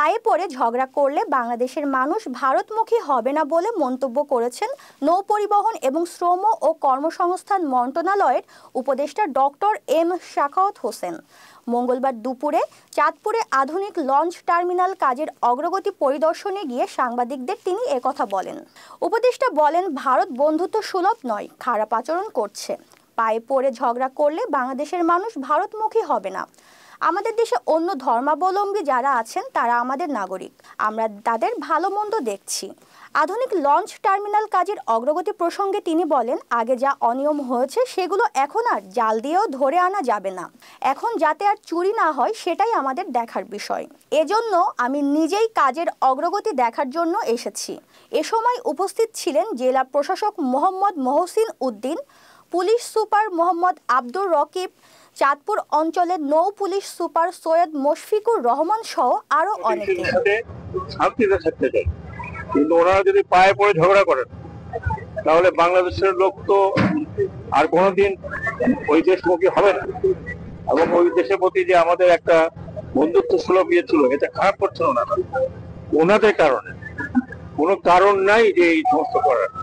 পায়ে পড়ে ঝগড়া করলে বাংলাদেশের মানুষ ভারতমুখী হবে না বলে মন্তব্য করেছেন নৌপরিবহন এবং শ্রম ও কর্মসংস্থান মন্ত্রণালয়ের উপদেষ্টা ডক্টর এম শাখাওত হোসেন মঙ্গলবার দুপুরে চাঁদপুরে আধুনিক লঞ্চ টার্মিনাল কাজের অগ্রগতি পরিদর্শনে গিয়ে সাংবাদিকদের তিনি একথা বলেন উপদেষ্টা বলেন ভারত বন্ধুত্ব সুলভ নয় খারাপ আচরণ করছে পায়ে পড়ে ঝগড়া করলে বাংলাদেশের মানুষ ভারতমুখী হবে না আমাদের দেশে অন্য ধর্মাবলম্বী যারা আছেন তারা আমাদের নাগরিক আমরা তাদের ভালো মন্দ দেখছি আধুনিক লঞ্চ টার্মিনাল কাজের অগ্রগতি প্রসঙ্গে তিনি বলেন আগে যা অনিয়ম হয়েছে সেগুলো এখন আর জাল দিয়েও ধরে আনা যাবে না এখন যাতে আর চুরি না হয় সেটাই আমাদের দেখার বিষয় এজন্য আমি নিজেই কাজের অগ্রগতি দেখার জন্য এসেছি এ সময় উপস্থিত ছিলেন জেলা প্রশাসক মোহাম্মদ মহসিন উদ্দিন পুলিশ সুপার মোহাম্মদ আব্দুর রকিব চাঁদপুর অঞ্চলের নৌ পুলিশ সুপার সৈয়দ মুশফিকুর রহমান সহ আরো অনেকে শান্তিতে থাকতে চাই কিন্তু ওনারা যদি পায়ে পড়ে ঝগড়া করেন তাহলে বাংলাদেশের লোক তো আর কোনোদিন ওই দেশমুখী হবে না এবং ওই দেশের প্রতি যে আমাদের একটা বন্ধুত্ব সুলভ ইয়ে ছিল এটা খারাপ করছে না ওনাদের কারণে কোনো কারণ নাই যে এই সমস্ত করার